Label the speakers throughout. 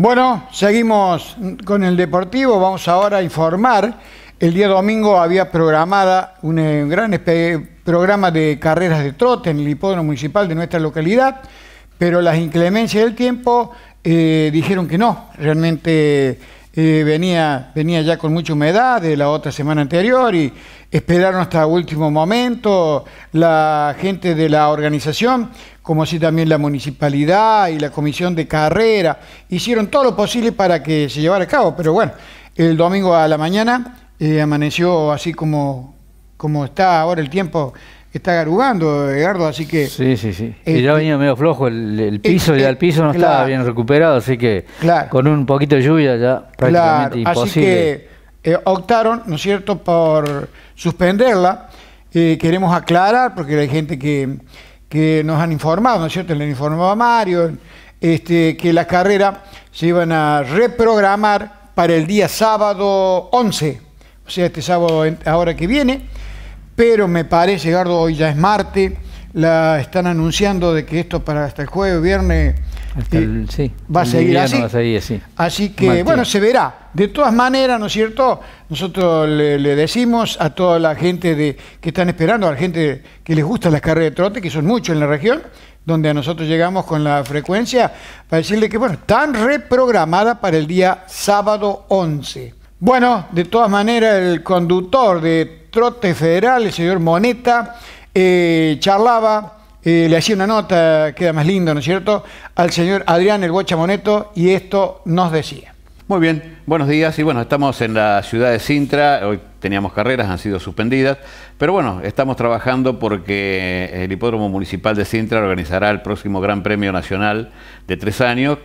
Speaker 1: Bueno, seguimos con el deportivo. Vamos ahora a informar. El día domingo había programada un eh, gran programa de carreras de trote en el hipódromo municipal de nuestra localidad, pero las inclemencias del tiempo eh, dijeron que no. Realmente venía, venía ya con mucha humedad de la otra semana anterior y esperaron hasta último momento la gente de la organización, como así también la municipalidad y la comisión de carrera, hicieron todo lo posible para que se llevara a cabo, pero bueno, el domingo a la mañana eh, amaneció así como, como está ahora el tiempo está garugando, Edgardo, así que... Sí, sí, sí. y ya este, venía medio flojo el, eh, piso, y ya eh, el piso no estaba bien recuperado, así que con un poquito de lluvia ya prácticamente imposible. Así que eh, optaron, ¿no es cierto?, por suspenderla. queremos aclarar, porque hay gente que, nos han informado, ¿no es cierto?, le han informado a Mario, este, que la carrera se iban a reprogramar para el día sábado 11, o sea, este sábado ahora que viene, pero me parece, Gardo, hoy ya es martes, la están anunciando de que esto para hasta el jueves, viernes, eh, va, a seguir así. así. que, bueno, se verá. De todas maneras, ¿no es cierto? Nosotros le, decimos a toda la gente de, que están esperando, a la gente que les gusta las carreras de trote, que son muchos en la región, donde a nosotros llegamos con la frecuencia, para decirle que, bueno, están reprogramadas para el día sábado 11. Bueno, de todas maneras, el conductor de trote federal, el señor Moneta, eh, charlaba, eh, le hacía una nota, queda más lindo, ¿no es cierto?, al señor Adrián El Bocha Moneto y esto nos decía.
Speaker 2: Muy bien, buenos días y bueno, estamos en la ciudad de Sintra, hoy teníamos carreras, han sido suspendidas, pero bueno, estamos trabajando porque el Hipódromo Municipal de Sintra organizará el próximo Gran Premio Nacional de tres años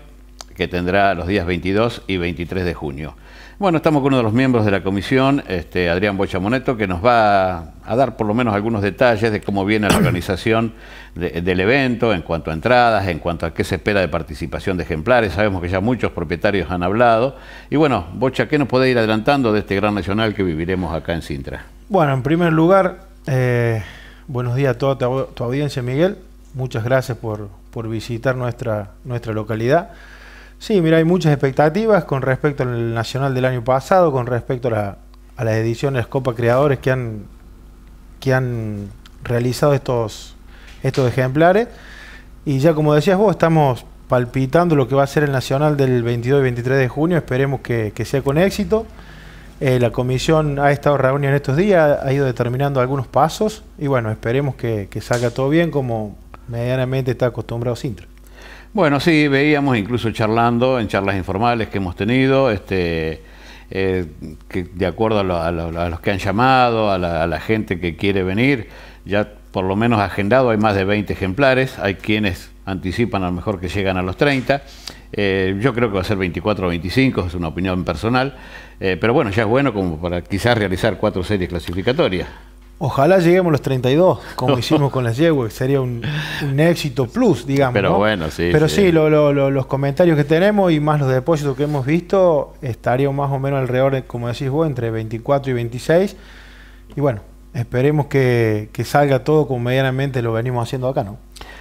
Speaker 2: que tendrá los días 22 y 23 de junio. Bueno, estamos con uno de los miembros de la comisión, este, Adrián Moneto, que nos va a dar por lo menos algunos detalles de cómo viene la organización del evento, en cuanto a entradas, en cuanto a qué se espera de participación de ejemplares. Sabemos que ya muchos propietarios han hablado. Y bueno, Bocha, ¿qué nos puede ir adelantando de este gran nacional que viviremos acá en Sintra?
Speaker 3: Bueno, en primer lugar, eh, buenos días a toda tu, audiencia, Miguel. Muchas gracias por, visitar nuestra, nuestra localidad. Sí, mira, hay muchas expectativas con respecto al Nacional del año pasado, con respecto a, las ediciones Copa Creadores que han, que han realizado estos, estos ejemplares. Y ya como decías vos, estamos palpitando lo que va a ser el Nacional del 22 y 23 de junio, esperemos que, sea con éxito. Eh, la comisión ha estado reunida en estos días, ha ido determinando algunos pasos y bueno, esperemos que, que salga todo bien como medianamente está acostumbrado Sintra.
Speaker 2: Bueno, sí, veíamos incluso charlando en charlas informales que hemos tenido, este, eh, que de acuerdo a, los que han llamado, a la, gente que quiere venir, ya por lo menos agendado hay más de 20 ejemplares, hay quienes anticipan a lo mejor que llegan a los 30, eh, yo creo que va a ser 24 o 25, es una opinión personal, eh, pero bueno, ya es bueno como para quizás realizar cuatro series clasificatorias.
Speaker 3: Ojalá lleguemos a los 32, como hicimos con las yeguas, sería un, éxito plus, digamos. Pero bueno,
Speaker 2: sí. Pero sí,
Speaker 3: los comentarios que tenemos y más los depósitos que hemos visto, estarían más o menos alrededor, como decís vos, entre 24 y 26. Y bueno, esperemos que, salga todo como medianamente lo venimos haciendo acá, ¿no?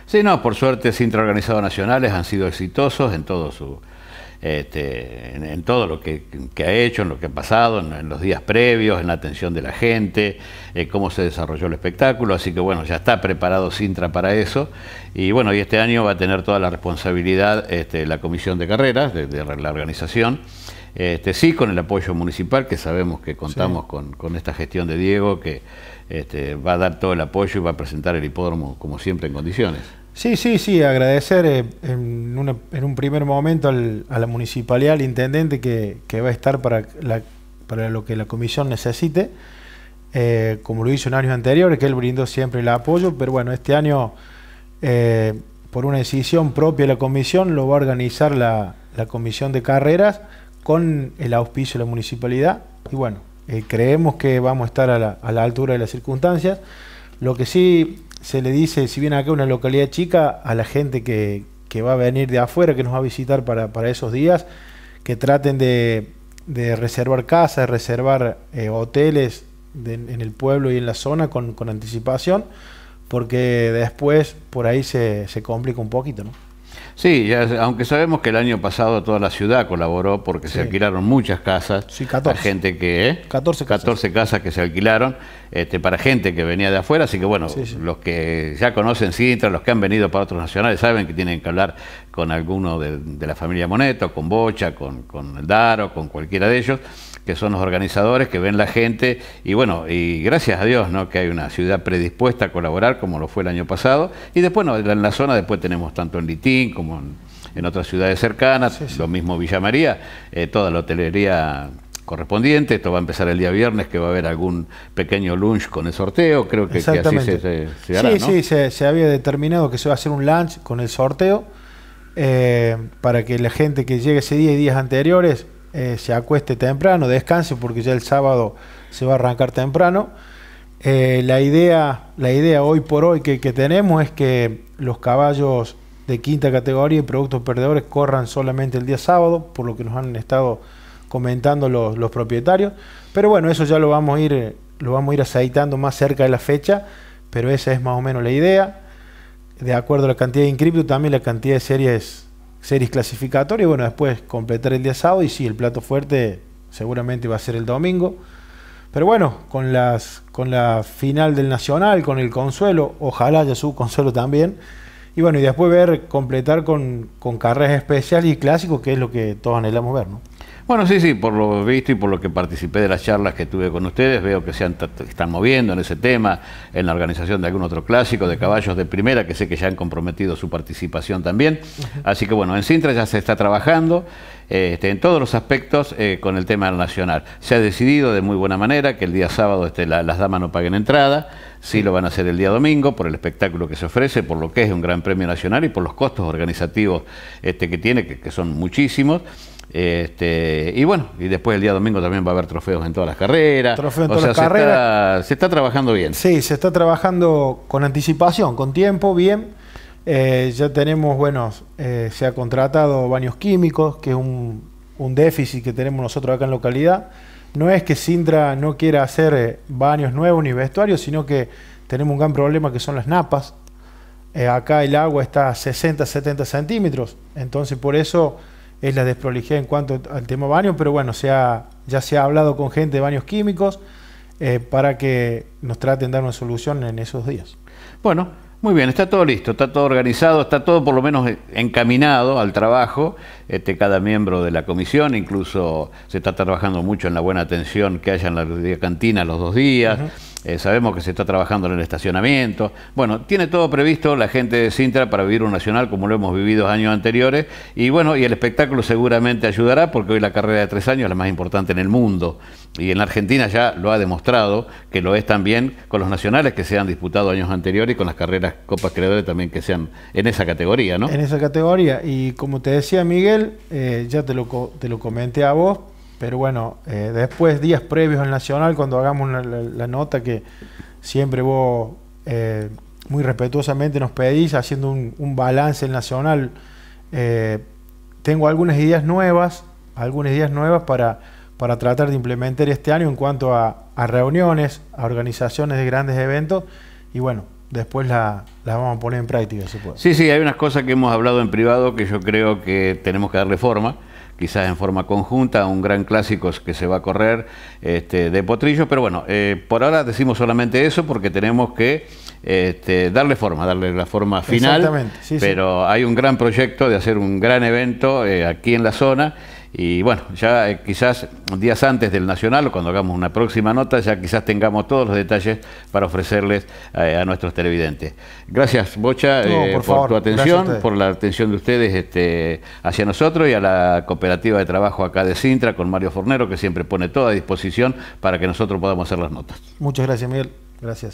Speaker 2: Sí, no, por suerte, Sintra Organizado Nacionales han sido exitosos en todo su este, en, todo lo que, ha hecho, en lo que ha pasado, en, los días previos, en la atención de la gente, eh, cómo se desarrolló el espectáculo. Así que bueno, ya está preparado Sintra para eso. Y bueno, y este año va a tener toda la responsabilidad este, la comisión de carreras, de, la organización. Este, sí, con el apoyo municipal, que sabemos que contamos con, esta gestión de Diego, que este, va a dar todo el apoyo y va a presentar el hipódromo como siempre en condiciones.
Speaker 3: Sí, sí, sí, agradecer eh, en, en, un primer momento a la municipalidad, al intendente que, va a estar para, para lo que la comisión necesite, eh, como lo hizo en años anteriores, que él brindó siempre el apoyo, pero bueno, este año, eh, por una decisión propia de la comisión, lo va a organizar la, la comisión de carreras con el auspicio de la municipalidad y bueno, creemos que vamos a estar a la, a la altura de las circunstancias. Lo que sí se le dice, si bien acá una localidad chica, a la gente que, va a venir de afuera, que nos va a visitar para, para esos días, que traten de, de reservar casas, reservar eh, hoteles en el pueblo y en la zona con, anticipación, porque después por ahí se, se complica un poquito, ¿no?
Speaker 2: Sí, aunque sabemos que el año pasado toda la ciudad colaboró porque se alquilaron muchas casas. 14. gente que, 14 ¿eh? casas. que se alquilaron este, para gente que venía de afuera. Así que bueno, los que ya conocen Sintra, los que han venido para otros nacionales, saben que tienen que hablar con alguno de, la familia Moneto, con Bocha, con, Daro, con cualquiera de ellos que son los organizadores, que ven la gente, y bueno, y gracias a Dios, ¿no? Que hay una ciudad predispuesta a colaborar, como lo fue el año pasado, y después, en la zona después tenemos tanto en Litín como en, otras ciudades cercanas, lo mismo Villa María, eh, toda la hotelería correspondiente, esto va a empezar el día viernes, que va a haber algún pequeño lunch con el sorteo, creo que, así se, hará, Sí,
Speaker 3: sí, se, había determinado que se va a hacer un lunch con el sorteo, eh, para que la gente que llegue ese día y días anteriores eh, se acueste temprano, descanse, porque ya el sábado se va a arrancar temprano. la, idea, la idea hoy por hoy que tenemos es que los caballos de quinta categoría y productos perdedores corran solamente el día sábado, por lo que nos han estado comentando los, propietarios. Pero bueno, eso ya lo vamos a ir, lo vamos a ir aceitando más cerca de la fecha, pero esa es más o menos la idea. De acuerdo a la cantidad de inscriptos, también la cantidad de series, series clasificatorias. Bueno, después completar el día sábado y sí, el plato fuerte seguramente va a ser el domingo. Pero bueno, con, las, con la final del Nacional, con el Consuelo, ojalá ya su Consuelo también, y bueno, y después ver, completar con, carreras especiales y clásicos, que es lo que todos anhelamos ver, ¿no?
Speaker 2: Bueno, sí, sí, por lo visto y por lo que participé de las charlas que tuve con ustedes, veo que se están moviendo en ese tema, en la organización de algún otro clásico de caballos de primera, que sé que ya han comprometido su participación también. Así que bueno, en Sintra ya se está trabajando este, en todos los aspectos eh, con el tema nacional. Se ha decidido de muy buena manera que el día sábado este, las damas no paguen entrada, sí lo van a hacer el día domingo por el espectáculo que se ofrece, por lo que es un gran premio nacional y por los costos organizativos este, que tiene, que, son muchísimos. y bueno, y después el día domingo también va a haber trofeos en todas las carreras. Trofeos en todas las carreras. se está trabajando bien.
Speaker 3: Sí, se está trabajando con anticipación, con tiempo, bien. Eh, ya tenemos, bueno, eh, se ha contratado baños químicos, que es un, déficit que tenemos nosotros acá en localidad. No es que Sintra no quiera hacer eh, baños nuevos ni vestuarios, sino que tenemos un gran problema que son las napas. acá el agua está a 60, 70 centímetros, entonces por eso es la desprolijidad en cuanto al tema baño, pero bueno, se ha, ya se ha hablado con gente de baños químicos para que nos traten de dar una solución en esos días. Bueno,
Speaker 2: muy bien, está todo listo, está todo organizado, está todo por lo menos encaminado al trabajo. Este, cada miembro de la comisión, incluso se está trabajando mucho en la buena atención que haya en la cantina los dos días. Eh, sabemos que se está trabajando en el estacionamiento. Bueno, tiene todo previsto la gente de Sintra para vivir un nacional como lo hemos vivido años anteriores. Y bueno, y el espectáculo seguramente ayudará porque hoy la carrera de tres años es la más importante en el mundo. Y en la Argentina ya lo ha demostrado que lo es también con los nacionales que se han disputado años anteriores y con las carreras copas creadores también que sean en esa categoría, ¿no? En
Speaker 3: esa categoría. Y como te decía Miguel, eh, ya te lo, te lo comenté a vos, pero bueno, eh, después, días previos al Nacional, cuando hagamos la, nota que siempre vos eh, muy respetuosamente nos pedís, haciendo un, balance en Nacional, tengo algunas ideas nuevas, algunas ideas nuevas para para tratar de implementar este año en cuanto a, a, reuniones, a organizaciones de grandes eventos. Y bueno, después las la vamos a poner en práctica, supongo.
Speaker 2: Sí, sí, hay unas cosas que hemos hablado en privado que yo creo que tenemos que darle forma quizás en forma conjunta, un gran clásico que se va a correr este, de potrillo, pero bueno, eh, por ahora decimos solamente eso porque tenemos que este, darle forma, darle la forma final, Exactamente, sí, pero hay un gran proyecto de hacer un gran evento eh, aquí en la zona y bueno, ya eh, quizás días antes del Nacional, cuando hagamos una próxima nota, ya quizás tengamos todos los detalles para ofrecerles eh, a nuestros televidentes. Gracias, Bocha, eh, por, tu atención, por la atención de ustedes este, hacia nosotros y a la cooperativa de trabajo acá de Sintra con Mario Fornero, que siempre pone toda a disposición para que nosotros podamos hacer las notas.
Speaker 3: Muchas gracias, Miguel. Gracias.